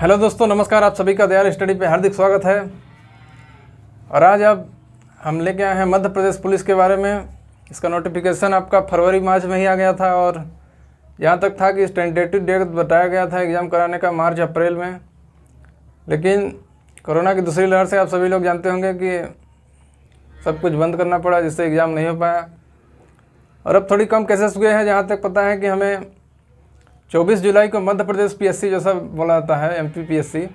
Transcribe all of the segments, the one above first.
hello दोस्तों नमस्कार आप सभी का दयाल स्टडी पे हार्दिक स्वागत है और आज अब हम लेके आए हैं मध्य प्रदेश पुलिस के बारे में इसका नोटिफिकेशन आपका फरवरी मार्च में ही आ गया था और यहाँ तक था कि टेंटेटिव डेट बताया गया था एग्ज़ाम कराने का मार्च अप्रैल में लेकिन कोरोना की दूसरी लहर से आप सभी लोग जानते होंगे कि सब कुछ बंद करना पड़ा जिससे एग्ज़ाम नहीं हो पाया और अब थोड़ी कम केसेस हुए हैं जहाँ तक पता है कि हमें चौबीस जुलाई को मध्य प्रदेश पीएससी जैसा बोला जाता है एम पीएससी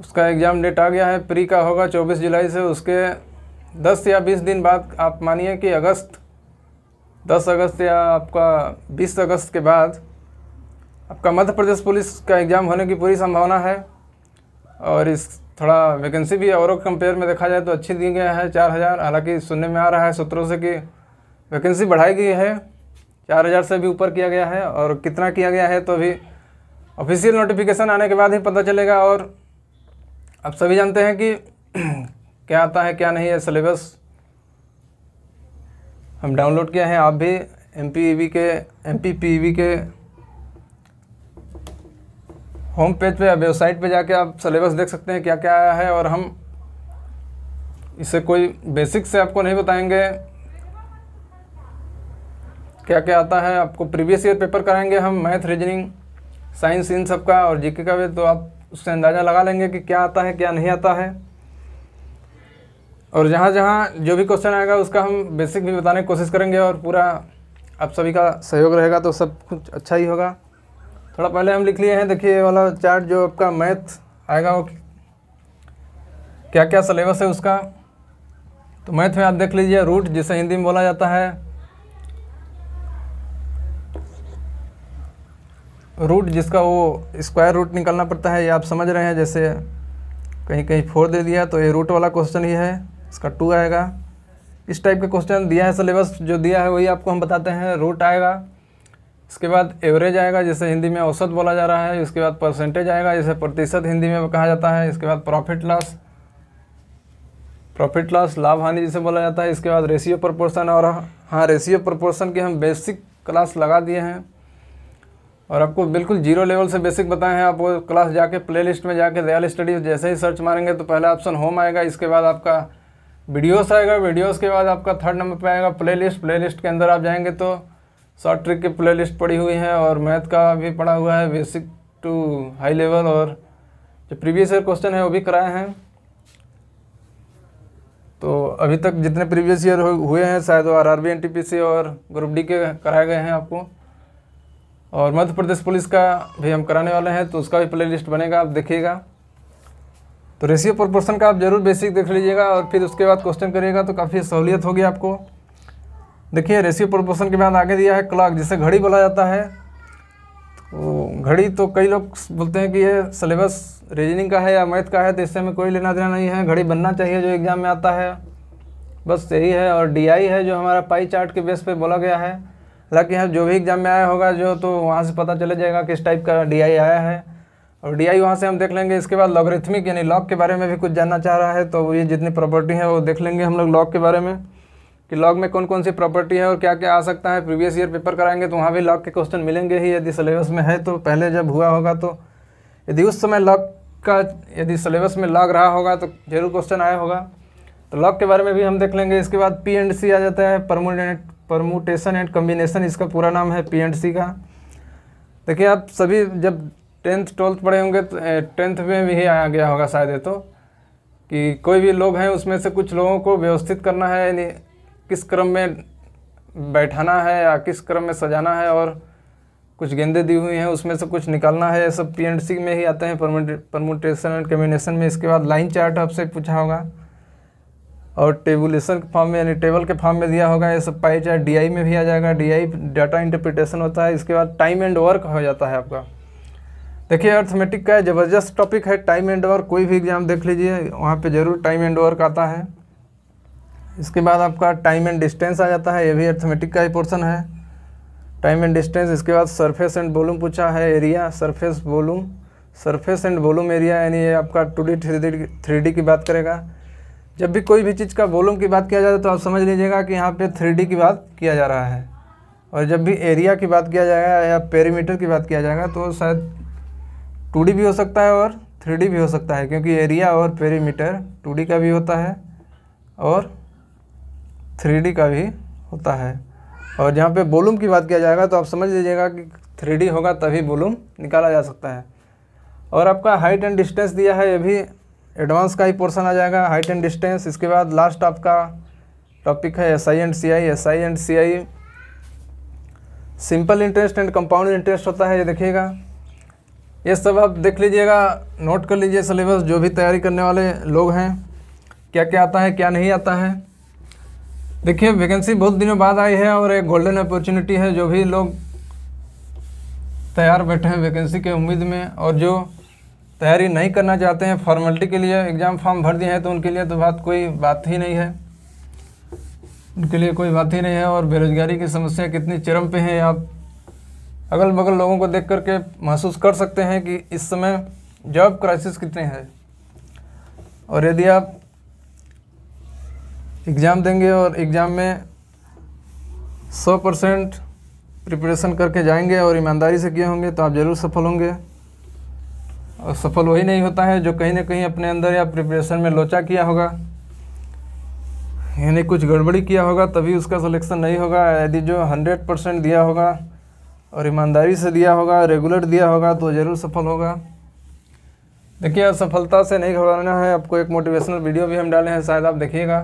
उसका एग्ज़ाम डेट आ गया है प्री का होगा चौबीस जुलाई से उसके दस या बीस दिन बाद आप मानिए कि अगस्त दस अगस्त या आपका बीस अगस्त के बाद आपका मध्य प्रदेश पुलिस का एग्ज़ाम होने की पूरी संभावना है और इस थोड़ा वैकेंसी भी और कंपेयर में देखा जाए तो अच्छी दी गई है चार हज़ार हालाँकि सुनने में आ रहा है सूत्रों से कि वैकेंसी बढ़ाई गई है चार हज़ार से भी ऊपर किया गया है और कितना किया गया है तो अभी ऑफिशियल नोटिफिकेशन आने के बाद ही पता चलेगा और आप सभी जानते हैं कि क्या आता है क्या नहीं है सिलेबस हम डाउनलोड किए हैं आप भी एम e के एम e के होम पेज पे या वेबसाइट पे जाके आप सिलेबस देख सकते हैं क्या क्या आया है और हम इसे कोई बेसिक से आपको नहीं बताएंगे क्या क्या आता है आपको प्रीवियस ईयर पेपर कराएंगे हम मैथ रीजनिंग साइंस इन सब का और जीके का भी तो आप उससे अंदाज़ा लगा लेंगे कि क्या आता है क्या नहीं आता है और जहाँ जहाँ जो भी क्वेश्चन आएगा उसका हम बेसिक भी बताने की कोशिश करेंगे और पूरा आप सभी का सहयोग रहेगा तो सब कुछ अच्छा ही होगा थोड़ा पहले हम लिख लिए हैं देखिए वाला चार्ट जो आपका मैथ आएगा वो क्या क्या सलेबस है उसका तो मैथ में आप देख लीजिए रूट जिसे हिंदी में बोला जाता है रूट जिसका वो स्क्वायर रूट निकालना पड़ता है ये आप समझ रहे हैं जैसे कहीं कहीं फोर दे दिया तो ये रूट वाला क्वेश्चन ही है इसका टू आएगा इस टाइप का क्वेश्चन दिया है सिलेबस जो दिया है वही आपको हम बताते हैं रूट आएगा इसके बाद एवरेज आएगा जैसे हिंदी में औसत बोला जा रहा है उसके बाद परसेंटेज आएगा जैसे प्रतिशत हिंदी में कहा जाता है इसके बाद प्रॉफिट लॉस प्रॉफिट लॉस लाभ हानि जिसे बोला जाता है इसके बाद रेशियो प्रपोर्सन और हाँ रेशियो प्रपोर्सन के हम बेसिक क्लास लगा दिए हैं और आपको बिल्कुल जीरो लेवल से बेसिक बताएं हैं आप वो क्लास जाके प्लेलिस्ट में जाके रियल स्टडीज जैसे ही सर्च मारेंगे तो पहला ऑप्शन होम आएगा इसके बाद आपका वीडियोस आएगा वीडियोस के बाद आपका थर्ड नंबर पे आएगा प्लेलिस्ट प्लेलिस्ट के अंदर आप जाएंगे तो शॉर्ट ट्रिक की प्ले पड़ी हुई है और मैथ का भी पड़ा हुआ है बेसिक टू हाई लेवल और जो प्रीवियस ईयर क्वेश्चन है वो भी कराए हैं तो अभी तक जितने प्रीवियस ईयर हुए हैं शायद वो R R B N T P C और ग्रुप डी के कराए गए हैं आपको और मध्य प्रदेश पुलिस का भी हम कराने वाले हैं तो उसका भी प्ले लिस्ट बनेगा आप देखिएगा तो रेशियो प्रपोर्सन का आप ज़रूर बेसिक देख लीजिएगा और फिर उसके बाद क्वेश्चन करिएगा तो काफ़ी सहूलियत होगी आपको देखिए रेशियो प्रपोर्सन के बाद आगे दिया है क्लॉक जिसे घड़ी बोला जाता है तो घड़ी तो कई लोग बोलते हैं कि ये सिलेबस रीजनिंग का है या मैथ का है तो इससे हमें कोई लेना देना नहीं है घड़ी बनना चाहिए जो एग्ज़ाम में आता है बस यही है और डी है जो हमारा पाई चार्ट के बेस पर बोला गया है हालांकि यहाँ जो भी एग्ज़ाम में आया होगा जो तो वहाँ से पता चले जाएगा किस टाइप का डी आया है और डी आई वहाँ से हम देख लेंगे इसके बाद लॉगरिथमिक यानी लॉग के बारे में भी कुछ जानना चाह रहा है तो ये जितनी प्रॉपर्टी है वो देख लेंगे हम लोग लॉग के बारे में कि लॉग में कौन कौन सी प्रॉपर्टी है और क्या क्या आ सकता है प्रीवियस ईयर पेपर कराएंगे तो वहाँ भी लॉग के क्वेश्चन मिलेंगे ही यदि सिलेबस में है तो पहले जब हुआ होगा तो यदि उस समय लॉग का यदि सिलेबस में लॉग रहा होगा तो जरूर क्वेश्चन आया होगा तो लॉग के बारे में भी हम देख लेंगे इसके बाद पी एंड सी आ जाता है परमोनेंट परमोटेशन एंड कम्बिनेशन इसका पूरा नाम है पी एंड सी का देखिए आप सभी जब टेंथ ट्वेल्थ पढ़े होंगे तो टेंथ में भी आ गया होगा शायद ये तो कि कोई भी लोग हैं उसमें से कुछ लोगों को व्यवस्थित करना है यानी किस क्रम में बैठाना है या किस क्रम में सजाना है और कुछ गेंदे दी हुई हैं उसमें से कुछ निकालना है ये सब पी में ही आते हैं परमोटेशन एंड कम्बिनेशन में इसके बाद लाइन चार्ट आपसे पूछा होगा और टेबुलेशन के फॉर्म में यानी टेबल के फॉर्म में दिया होगा ये सब पाई चाहे डी में भी आ जाएगा डी डाटा इंटरप्रिटेशन होता है इसके बाद टाइम एंड वर्क हो जाता है आपका देखिए अर्थमेटिक का ज़बरदस्त टॉपिक है टाइम एंड वर्क कोई भी एग्ज़ाम देख लीजिए वहाँ पे ज़रूर टाइम एंड वर्क आता है इसके बाद आपका टाइम एंड डिस्टेंस आ जाता है ये भी अर्थमेटिक का ही पोर्सन है टाइम एंड डिस्टेंस इसके बाद सरफेस एंड वॉल्यूम पूछा है area surface volume surface and volume area यानी ये आपका टू डी थ्री डी की बात करेगा जब भी कोई भी चीज़ का वॉल्यूम की बात किया जाए तो आप समझ लीजिएगा कि यहाँ पे थ्री की बात किया जा रहा है और जब भी एरिया की बात किया जाएगा या पेरीमीटर की बात किया जाएगा तो शायद टू भी हो सकता है और थ्री भी हो सकता है क्योंकि एरिया और पेरीमीटर टू का भी होता है और थ्री का भी होता है और जहाँ पे वॉल्यूम की बात किया जाएगा तो आप समझ लीजिएगा कि थ्री होगा तभी वॉल्यूम निकाला जा सकता है और आपका हाइट एंड डिस्टेंस दिया है ये भी एडवांस का ही पोर्सन आ जाएगा हाइट एंड डिस्टेंस इसके बाद लास्ट आपका टॉपिक है S I and C I S I and C I simple interest and compound interest होता है ये देखिएगा ये सब आप देख लीजिएगा नोट कर लीजिए सिलेबस जो भी तैयारी करने वाले लोग हैं क्या क्या आता है क्या नहीं आता है देखिए वैकेंसी बहुत दिनों बाद आई है और एक गोल्डन अपॉर्चुनिटी है जो भी लोग तैयार बैठे हैं वैकेंसी के उम्मीद में और जो तैयारी नहीं करना चाहते हैं फॉर्मेलिटी के लिए एग्ज़ाम फॉर्म भर दिए हैं तो उनके लिए तो बात कोई बात ही नहीं है उनके लिए कोई बात ही नहीं है और बेरोज़गारी की समस्या कितनी चरम पे है आप अगल बगल लोगों को देख करके महसूस कर सकते हैं कि इस समय जॉब क्राइसिस कितनी है और यदि आप एग्ज़ाम देंगे और एग्ज़ाम में सौ परसेंट प्रिपरेशन करके जाएंगे और ईमानदारी से किए होंगे तो आप ज़रूर सफल होंगे और सफल वही नहीं होता है जो कहीं ना कहीं अपने अंदर या प्रिपरेशन में लोचा किया होगा यानी कुछ गड़बड़ी किया होगा तभी उसका सिलेक्शन नहीं होगा यदि जो हंड्रेड परसेंट दिया होगा और ईमानदारी से दिया होगा रेगुलर दिया होगा तो ज़रूर सफल होगा देखिए असफलता से नहीं घबराना है आपको एक मोटिवेशनल वीडियो भी हम डाले हैं शायद आप देखिएगा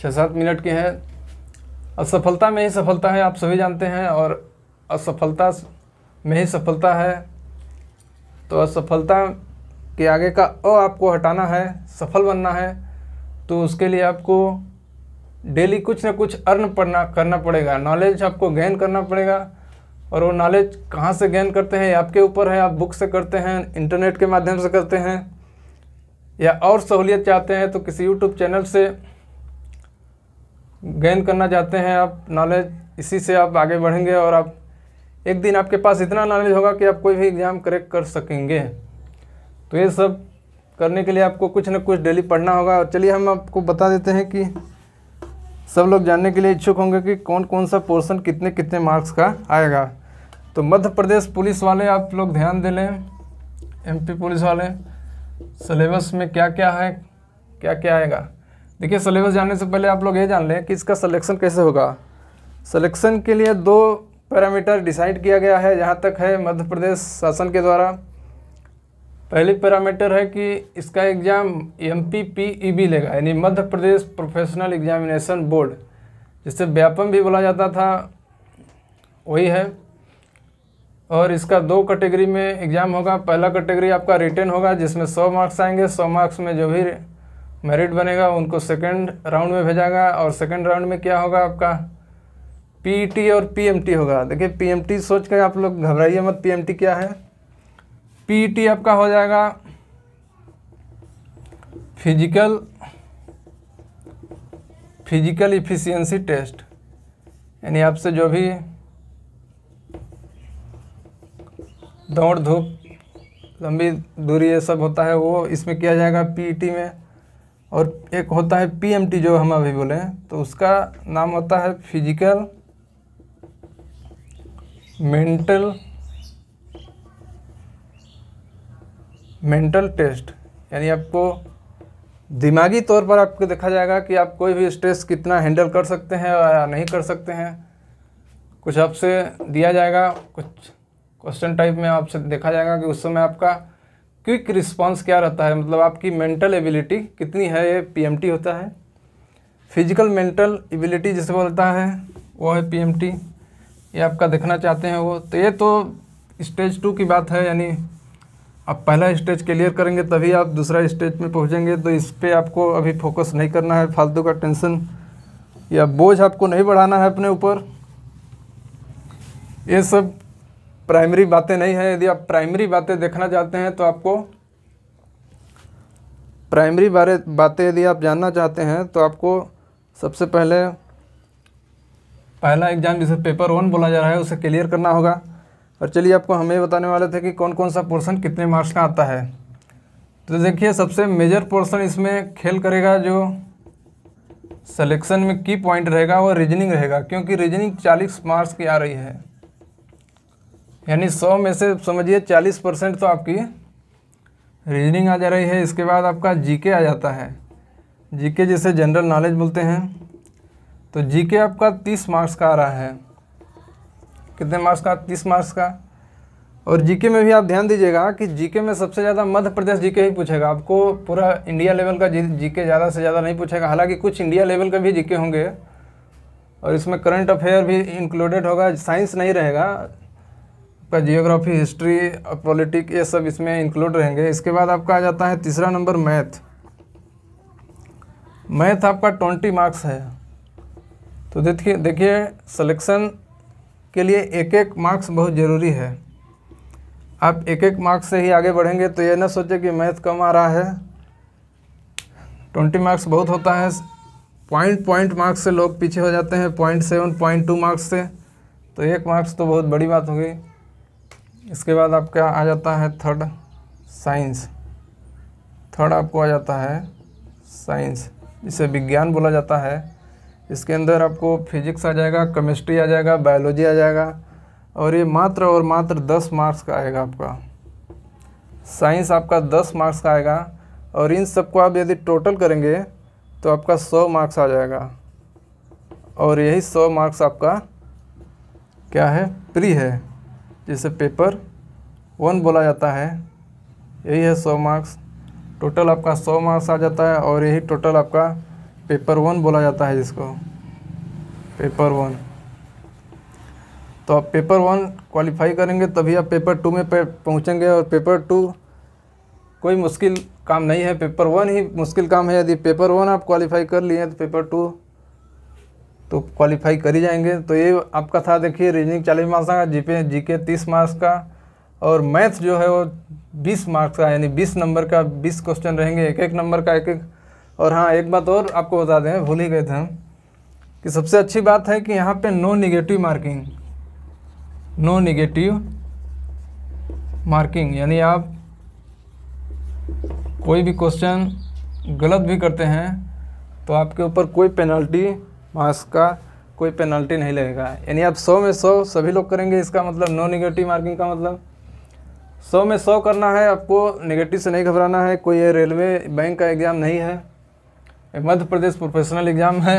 छः सात मिनट की है असफलता में ही सफलता है आप सभी जानते हैं और असफलता में ही सफलता है तो असफलता के आगे का अ आपको हटाना है सफल बनना है तो उसके लिए आपको डेली कुछ ना कुछ अर्न पढ़ना करना पड़ेगा नॉलेज आपको गेन करना पड़ेगा और वो नॉलेज कहाँ से गेन करते हैं आपके ऊपर है आप बुक से करते हैं इंटरनेट के माध्यम से करते हैं या और सहूलियत चाहते हैं तो किसी यूट्यूब चैनल से गेन करना चाहते हैं आप नॉलेज इसी से आप आगे बढ़ेंगे और आप एक दिन आपके पास इतना नॉलेज होगा कि आप कोई भी एग्ज़ाम क्रैक कर सकेंगे तो ये सब करने के लिए आपको कुछ ना कुछ डेली पढ़ना होगा और चलिए हम आपको बता देते हैं कि सब लोग जानने के लिए इच्छुक होंगे कि कौन कौन सा पोर्शन कितने कितने मार्क्स का आएगा तो मध्य प्रदेश पुलिस वाले आप लोग ध्यान दे लें एम पुलिस वाले सलेबस में क्या क्या है क्या क्या आएगा देखिए सलेबस जानने से पहले आप लोग ये जान लें कि इसका सलेक्शन कैसे होगा सलेक्शन के लिए दो पैरामीटर डिसाइड किया गया है जहाँ तक है मध्य प्रदेश शासन के द्वारा पहली पैरामीटर है कि इसका exam M P P E e B लेगा यानी Madhya Pradesh professional examination board जिसे व्यापम भी बोला जाता था वही है और इसका दो कैटेगरी में एग्ज़ाम होगा पहला कैटेगरी आपका रिटर्न होगा जिसमें सौ मार्क्स आएंगे सौ मार्क्स में जो भी मेरिट बनेगा उनको सेकेंड राउंड में भेजागा और सेकेंड राउंड में क्या होगा आपका पीटी e और पीएमटी होगा देखिए पीएमटी सोच कर आप लोग घबराइए मत पीएमटी क्या है पीटी e आपका हो जाएगा फिजिकल फिजिकल इफिशियंसी टेस्ट यानी आपसे जो भी दौड़ धूप लंबी दूरी ये सब होता है वो इसमें किया जाएगा पीटी e में और एक होता है पीएमटी जो हम अभी बोले तो उसका नाम होता है फिजिकल मेंटल मेंटल टेस्ट यानी आपको दिमागी तौर पर आपको देखा जाएगा कि आप कोई भी स्ट्रेस कितना हैंडल कर सकते हैं या नहीं कर सकते हैं कुछ आपसे दिया जाएगा कुछ क्वेश्चन टाइप में आपसे देखा जाएगा कि उस समय आपका क्विक रिस्पांस क्या रहता है मतलब आपकी मेंटल एबिलिटी कितनी है ये पीएमटी होता है फिजिकल मेंटल एबिलिटी जिसे बोलता है वो है पीएमटी ये आपका देखना चाहते हैं वो तो ये तो स्टेज टू की बात है यानी आप पहला स्टेज क्लियर करेंगे तभी आप दूसरा स्टेज में पहुँचेंगे तो इस पर आपको अभी फोकस नहीं करना है फालतू का टेंशन या बोझ आपको नहीं बढ़ाना है अपने ऊपर ये सब प्राइमरी बातें नहीं है यदि आप प्राइमरी बातें देखना चाहते हैं तो आपको प्राइमरी बारे बातें यदि आप जानना चाहते हैं तो आपको सबसे पहले पहला एग्जाम जिसे पेपर वन बोला जा रहा है उसे क्लियर करना होगा और चलिए आपको हमें बताने वाले थे कि कौन कौन सा पोर्सन कितने मार्क्स का आता है तो देखिए सबसे मेजर पोर्सन इसमें खेल करेगा जो सेलेक्शन में की पॉइंट रहेगा वो रीजनिंग रहेगा क्योंकि रीजनिंग चालीस मार्क्स की आ रही है यानी सौ में से समझिए चालीस परसेंट तो आपकी रीजनिंग आ जा रही है इसके बाद आपका जीके आ जाता है जीके जिसे जनरल नॉलेज बोलते हैं तो जीके आपका तीस मार्क्स का आ रहा है कितने मार्क्स का तीस मार्क्स का और जीके में भी आप ध्यान दीजिएगा कि जीके में सबसे ज़्यादा मध्य प्रदेश जीके ही पूछेगा आपको पूरा इंडिया लेवल का जीके ज़्यादा से ज़्यादा नहीं पूछेगा हालांकि कुछ इंडिया लेवल का भी जीके होंगे और इसमें करंट अफेयर भी इंक्लूडेड होगा साइंस नहीं रहेगा आपका जियोग्राफी हिस्ट्री पॉलिटिक ये सब इसमें इंक्लूड रहेंगे इसके बाद आपका आ जाता है तीसरा नंबर मैथ मैथ आपका ट्वेंटी मार्क्स है तो देखिए देखिए सिलेक्शन के लिए एक एक मार्क्स बहुत ज़रूरी है आप एक एक मार्क्स से ही आगे बढ़ेंगे तो ये ना सोचे कि मैथ कम आ रहा है ट्वेंटी मार्क्स बहुत होता है पॉइंट पॉइंट मार्क्स से लोग पीछे हो जाते हैं point seven point two marks से तो एक मार्क्स तो बहुत बड़ी बात होगी इसके बाद आपका आ जाता है थर्ड साइंस थर्ड आपको आ जाता है साइंस जिसे विज्ञान बोला जाता है इसके अंदर आपको फिजिक्स आ जाएगा केमिस्ट्री आ जाएगा बायोलॉजी आ जाएगा और ये मात्र और मात्र दस मार्क्स का आएगा आपका साइंस आपका दस मार्क्स का आएगा और इन सबको आप यदि टोटल करेंगे तो आपका सौ मार्क्स आ जाएगा और यही सौ मार्क्स आपका क्या है प्री है जिसे पेपर वन बोला जाता है यही है सौ मार्क्स टोटल आपका सौ मार्क्स आ जाता है और यही टोटल आपका पेपर वन बोला जाता है जिसको पेपर वन तो आप पेपर वन क्वालिफाई करेंगे तभी आप पेपर टू में पहुंचेंगे पहुँचेंगे और पेपर टू कोई मुश्किल काम नहीं है पेपर वन ही मुश्किल काम है यदि पेपर वन आप क्वालिफाई कर लिए तो पेपर टू तो क्वालिफाई कर ही जाएंगे तो ये आपका था देखिए रीजनिंग चालीस मार्क्स का जी पे जी के तीस मार्क्स का और मैथ्स जो है वो बीस मार्क्स का यानी बीस नंबर का बीस क्वेश्चन रहेंगे एक एक नंबर का एक एक और हाँ एक बात और आपको बता दें भूल ही गए थे हम कि सबसे अच्छी बात है कि यहाँ पे no negative marking no negative marking यानी आप कोई भी क्वेश्चन गलत भी करते हैं तो आपके ऊपर कोई पेनल्टी मार्क्स का कोई पेनल्टी नहीं लगेगा यानी आप सौ में सौ सभी लोग करेंगे इसका मतलब नो निगेटिव मार्किंग का मतलब सौ में सौ करना है आपको निगेटिव से नहीं घबराना है कोई ये रेलवे बैंक का एग्ज़ाम नहीं है मध्य प्रदेश प्रोफेशनल एग्ज़ाम है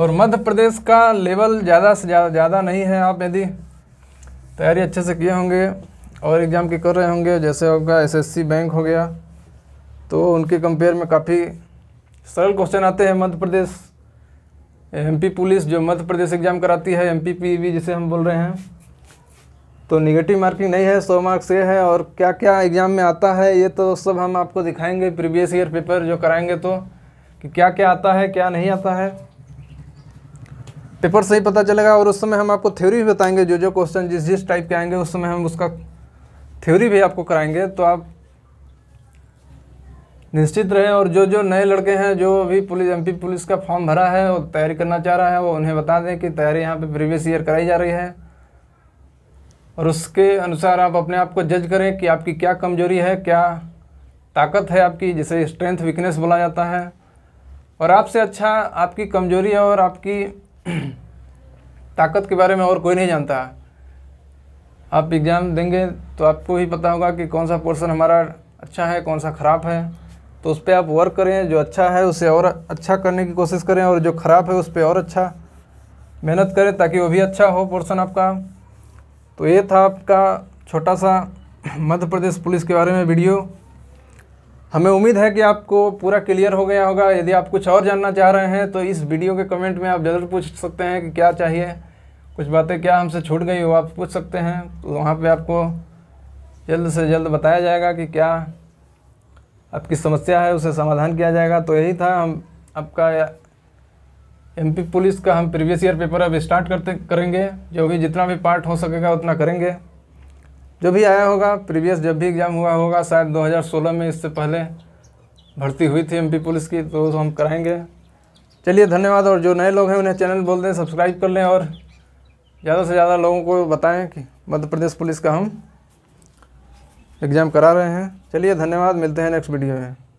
और मध्य प्रदेश का लेवल ज़्यादा से ज़्यादा ज़्यादा नहीं है आप यदि तैयारी अच्छे से किए होंगे और एग्ज़ाम की कर रहे होंगे जैसे आपका एसएससी बैंक हो गया तो उनके कंपेयर में काफ़ी सरल क्वेश्चन आते हैं मध्य प्रदेश एमपी पुलिस जो मध्य प्रदेश एग्ज़ाम कराती है एम पी e जिसे हम बोल रहे हैं तो निगेटिव मार्किंग नहीं है सौ मार्क्स ये है और क्या क्या एग्ज़ाम में आता है ये तो सब हम आपको दिखाएंगे प्रीवियस ईयर पेपर जो कराएंगे तो कि क्या क्या आता है क्या नहीं आता है पेपर से ही पता चलेगा और उस समय हम आपको थ्योरी भी बताएंगे जो जो क्वेश्चन जिस जिस टाइप के आएंगे उस समय हम उसका थ्योरी भी आपको कराएंगे तो आप निश्चित रहें और जो जो नए लड़के हैं जो अभी पुलिस एमपी पुलिस का फॉर्म भरा है और तैयारी करना चाह रहा है वो उन्हें बता दें कि तैयारी यहाँ पे प्रीवियस ईयर कराई जा रही है और उसके अनुसार आप अपने आप को जज करें कि आपकी क्या कमजोरी है क्या ताकत है आपकी जिसे स्ट्रेंथ वीकनेस बोला जाता है और आपसे अच्छा आपकी कमजोरी और आपकी ताकत के बारे में और कोई नहीं जानता आप एग्ज़ाम देंगे तो आपको ही पता होगा कि कौन सा पोर्शन हमारा अच्छा है कौन सा ख़राब है तो उस पर आप वर्क करें जो अच्छा है उसे और अच्छा करने की कोशिश करें और जो ख़राब है उस पर और अच्छा मेहनत करें ताकि वो भी अच्छा हो पोर्शन आपका तो ये था आपका छोटा सा मध्य प्रदेश पुलिस के बारे में वीडियो हमें उम्मीद है कि आपको पूरा क्लियर हो गया होगा यदि आप कुछ और जानना चाह रहे हैं तो इस वीडियो के कमेंट में आप ज़रूर पूछ सकते हैं कि क्या चाहिए कुछ बातें क्या हमसे छूट गई हो आप पूछ सकते हैं तो वहाँ पे आपको जल्द से जल्द बताया जाएगा कि क्या आपकी समस्या है उसे समाधान किया जाएगा तो यही था हम आपका एम पुलिस का हम प्रीवियस ईयर पेपर अब स्टार्ट करते करेंगे जो भी जितना भी पार्ट हो सकेगा उतना करेंगे जो भी आया होगा प्रीवियस जब भी एग्ज़ाम हुआ होगा शायद 2016 में इससे पहले भर्ती हुई थी एमपी पुलिस की तो हम कराएंगे चलिए धन्यवाद और जो नए लोग हैं उन्हें चैनल बोल दें सब्सक्राइब कर लें और ज़्यादा से ज़्यादा लोगों को बताएँ कि मध्य प्रदेश पुलिस का हम एग्ज़ाम करा रहे हैं चलिए धन्यवाद मिलते हैं नेक्स्ट वीडियो में